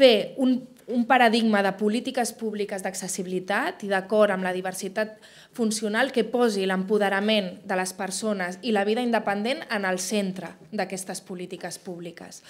fer un, un paradigma de polítiques públiques d'accessibilitat i d'acord amb la diversitat funcional que posi l'empoderament de les persones i la vida independent en el centre d'aquestes polítiques públiques.